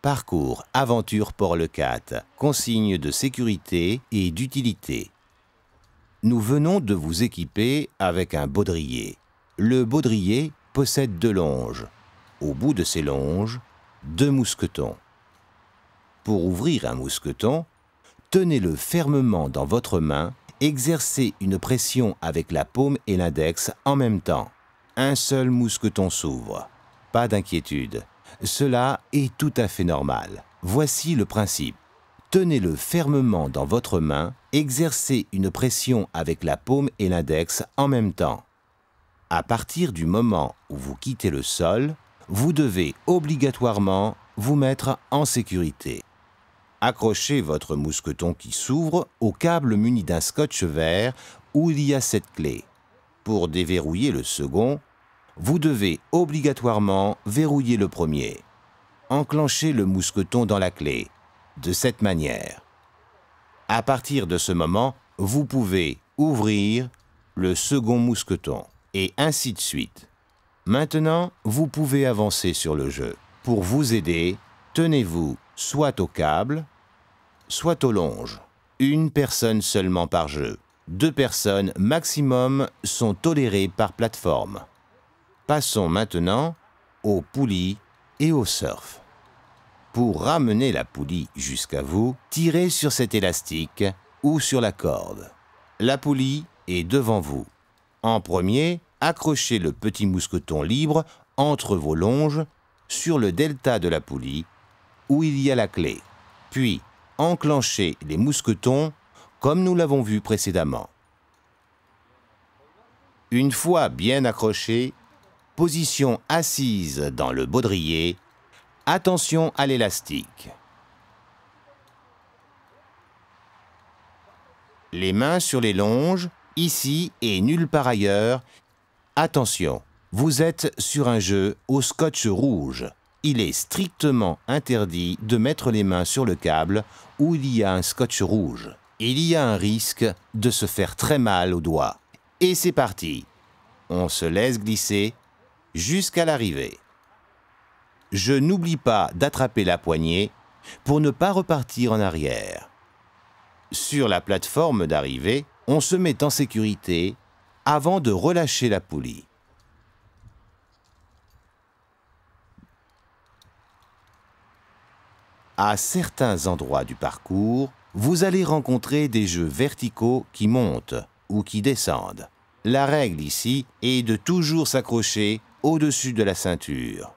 Parcours Aventure Port-le-Cat, Consigne de sécurité et d'utilité. Nous venons de vous équiper avec un baudrier. Le baudrier possède deux longes. Au bout de ces longes, deux mousquetons. Pour ouvrir un mousqueton, tenez-le fermement dans votre main, exercez une pression avec la paume et l'index en même temps. Un seul mousqueton s'ouvre. Pas d'inquiétude, cela est tout à fait normal. Voici le principe. Tenez-le fermement dans votre main, exercez une pression avec la paume et l'index en même temps. À partir du moment où vous quittez le sol, vous devez obligatoirement vous mettre en sécurité. Accrochez votre mousqueton qui s'ouvre au câble muni d'un scotch vert où il y a cette clé. Pour déverrouiller le second, vous devez obligatoirement verrouiller le premier. Enclenchez le mousqueton dans la clé, de cette manière. À partir de ce moment, vous pouvez ouvrir le second mousqueton, et ainsi de suite. Maintenant, vous pouvez avancer sur le jeu. Pour vous aider, tenez-vous soit au câble, soit au longe. Une personne seulement par jeu. Deux personnes maximum sont tolérées par plateforme. Passons maintenant aux poulies et au surf. Pour ramener la poulie jusqu'à vous, tirez sur cet élastique ou sur la corde. La poulie est devant vous. En premier, accrochez le petit mousqueton libre entre vos longes sur le delta de la poulie où il y a la clé. Puis, enclenchez les mousquetons comme nous l'avons vu précédemment. Une fois bien accroché, position assise dans le baudrier, attention à l'élastique. Les mains sur les longes, ici et nulle part ailleurs. Attention, vous êtes sur un jeu au scotch rouge. Il est strictement interdit de mettre les mains sur le câble où il y a un scotch rouge. Il y a un risque de se faire très mal aux doigts. Et c'est parti. On se laisse glisser jusqu'à l'arrivée. Je n'oublie pas d'attraper la poignée pour ne pas repartir en arrière. Sur la plateforme d'arrivée, on se met en sécurité avant de relâcher la poulie. À certains endroits du parcours, vous allez rencontrer des jeux verticaux qui montent ou qui descendent. La règle ici est de toujours s'accrocher au-dessus de la ceinture.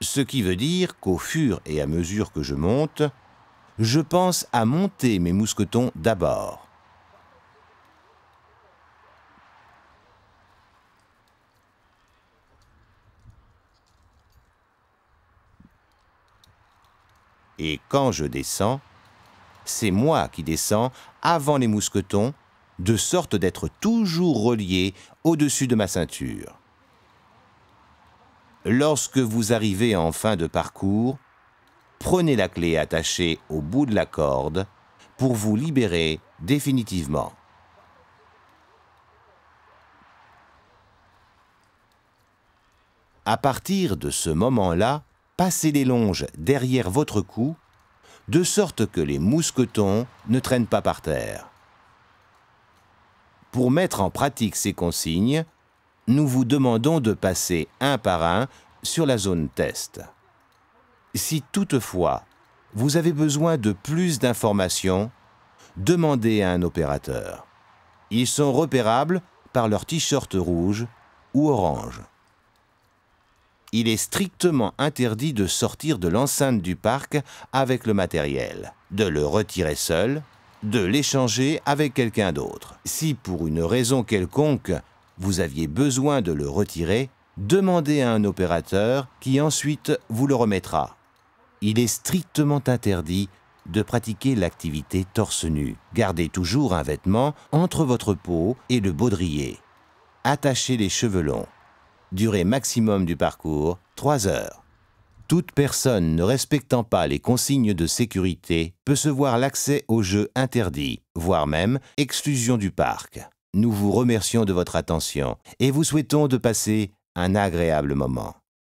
Ce qui veut dire qu'au fur et à mesure que je monte, je pense à monter mes mousquetons d'abord. Et quand je descends, c'est moi qui descends avant les mousquetons, de sorte d'être toujours relié au-dessus de ma ceinture. Lorsque vous arrivez en fin de parcours, prenez la clé attachée au bout de la corde pour vous libérer définitivement. À partir de ce moment-là, passez les longes derrière votre cou, de sorte que les mousquetons ne traînent pas par terre. Pour mettre en pratique ces consignes, nous vous demandons de passer un par un sur la zone test. Si toutefois vous avez besoin de plus d'informations, demandez à un opérateur. Ils sont repérables par leur t-shirt rouge ou orange. Il est strictement interdit de sortir de l'enceinte du parc avec le matériel, de le retirer seul, de l'échanger avec quelqu'un d'autre. Si pour une raison quelconque, vous aviez besoin de le retirer, demandez à un opérateur qui ensuite vous le remettra. Il est strictement interdit de pratiquer l'activité torse nu. Gardez toujours un vêtement entre votre peau et le baudrier. Attachez les cheveux longs. Durée maximum du parcours, 3 heures. Toute personne ne respectant pas les consignes de sécurité peut se voir l'accès au jeu interdit, voire même exclusion du parc. Nous vous remercions de votre attention et vous souhaitons de passer un agréable moment.